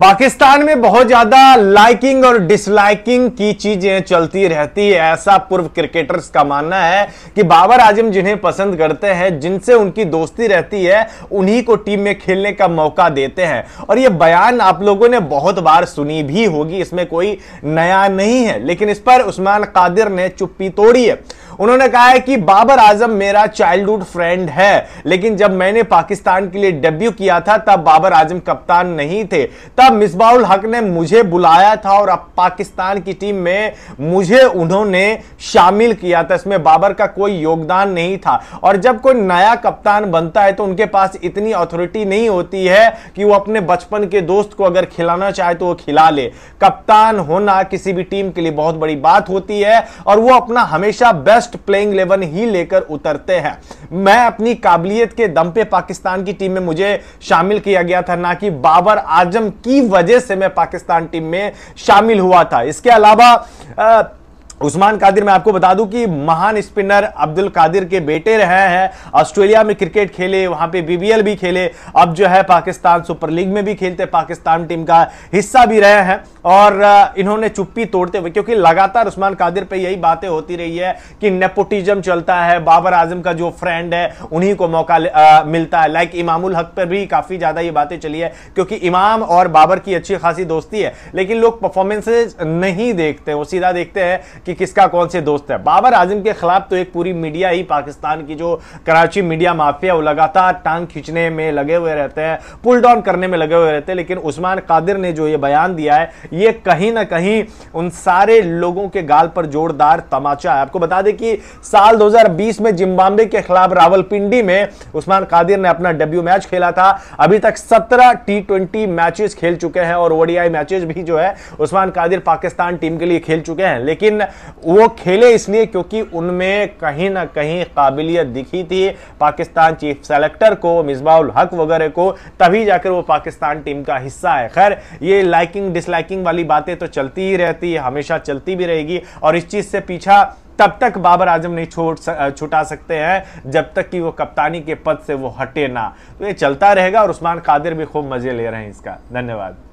पाकिस्तान में बहुत ज्यादा लाइकिंग और डिसलाइकिंग की चीजें चलती रहती है ऐसा पूर्व क्रिकेटर्स का मानना है कि बाबर आजम जिन्हें पसंद करते हैं जिनसे उनकी दोस्ती रहती है उन्हीं को टीम में खेलने का मौका देते हैं और ये बयान आप लोगों ने बहुत बार सुनी भी होगी इसमें कोई नया नहीं है लेकिन इस पर उस्मान कादिर ने चुप्पी तोड़ी है उन्होंने कहा है कि बाबर आजम मेरा चाइल्डहुड फ्रेंड है लेकिन जब मैंने पाकिस्तान के लिए डेब्यू किया था तब बाबर आजम कप्तान नहीं थे तब तब मिसबाउल हक ने मुझे बुलाया था और अब पाकिस्तान की टीम में मुझे उन्होंने शामिल किया था इसमें बाबर का कोई योगदान नहीं था और जब कोई नया कप्तान बनता है तो उनके पास इतनी अथॉरिटी नहीं होती है कि वो अपने बचपन के दोस्त को अगर खिलाना चाहे तो वो खिला ले कप्तान होना किसी भी टीम के लिए बहुत बड़ी बात होती है और वो अपना हमेशा बेस्ट प्लेइंग इलेवन ही लेकर उतरते हैं मैं अपनी काबिलियत के दम पे पाकिस्तान की टीम में मुझे शामिल किया गया था ना कि बाबर आजम की की वजह से मैं पाकिस्तान टीम में शामिल हुआ था इसके अलावा उस्मान कादिर मैं आपको बता दूं कि महान स्पिनर अब्दुल कादिर के बेटे रहे हैं ऑस्ट्रेलिया में क्रिकेट खेले वहां पे बीबीएल भी खेले अब जो है पाकिस्तान सुपर लीग में भी खेलते पाकिस्तान टीम का हिस्सा भी रहे हैं और इन्होंने चुप्पी तोड़ते हुए क्योंकि लगातार उस्मान कादिर पे यही बातें होती रही है कि नेपोटिज्म चलता है बाबर आजम का जो फ्रेंड है उन्हीं को मौका आ, मिलता है लाइक इमामुल हक पर भी काफ़ी ज़्यादा ये बातें चली है क्योंकि इमाम और बाबर की अच्छी खासी दोस्ती है लेकिन लोग परफॉर्मेंसेज नहीं देखते वो सीधा देखते हैं कि किसका कौन से दोस्त है बाबर आजम के खिलाफ तो एक पूरी मीडिया ही पाकिस्तान की जो कराची मीडिया माफिया वो लगातार टांग खींचने में लगे हुए रहते हैं पुल डाउन करने में लगे हुए रहते हैं लेकिन उस्मान कादिर ने जो ये बयान दिया है ये कहीं ना कहीं उन सारे लोगों के गाल पर जोरदार तमाचा है आपको बता दें कि साल 2020 में जिम्बाब्वे के खिलाफ रावलपिंडी में उस्मान कादिर ने अपना डेब्यू मैच खेला था अभी तक 17 टी ट्वेंटी मैचेस खेल चुके हैं और ओडीआई मैचेस भी जो है उस्मान कादिर पाकिस्तान टीम के लिए खेल चुके हैं लेकिन वो खेले इसलिए क्योंकि उनमें कहीं ना कहीं काबिलियत दिखी थी पाकिस्तान चीफ सेलेक्टर को मिसबाउल हक वगैरह को तभी जाकर वो पाकिस्तान टीम का हिस्सा है खैर ये लाइकिंग डिसलाइकिंग वाली बातें तो चलती ही रहती है हमेशा चलती भी रहेगी और इस चीज़ से पीछा तब तक बाबर आजम नहीं छोट छुटा सकते हैं जब तक कि वो कप्तानी के पद से वो हटे ना तो ये चलता रहेगा और उस्मान कादिर भी खूब मज़े ले रहे हैं इसका धन्यवाद